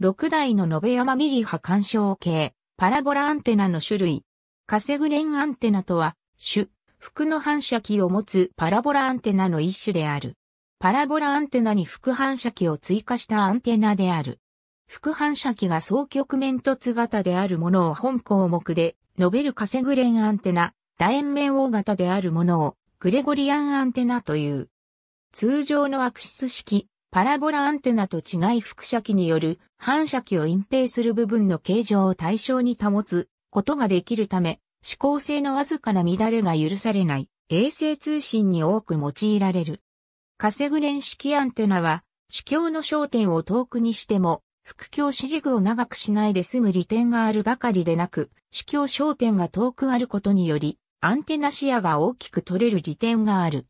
6台の延山ミリ波干渉計、パラボラアンテナの種類。カセグレンアンテナとは、種、服の反射器を持つパラボラアンテナの一種である。パラボラアンテナに副反射器を追加したアンテナである。副反射器が双極面凸型であるものを本項目で、延べるカセグレンアンテナ、楕円面大型であるものを、グレゴリアンアンテナという。通常のアクシス式、パラボラアンテナと違い副射器による反射器を隠蔽する部分の形状を対象に保つことができるため、指向性のわずかな乱れが許されない衛星通信に多く用いられる。カセグレン式アンテナは、主教の焦点を遠くにしても、副教指示具を長くしないで済む利点があるばかりでなく、主教焦点が遠くあることにより、アンテナ視野が大きく取れる利点がある。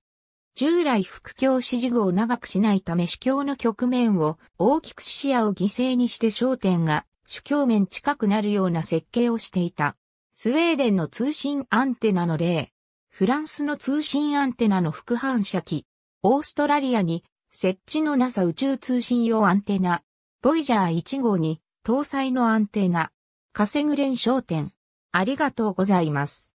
従来副教師事業を長くしないため主教の局面を大きく視野を犠牲にして焦点が主教面近くなるような設計をしていた。スウェーデンの通信アンテナの例、フランスの通信アンテナの副反射器、オーストラリアに設置の NASA 宇宙通信用アンテナ、ボイジャー1号に搭載のアンテナ、稼ぐ連焦点。ありがとうございます。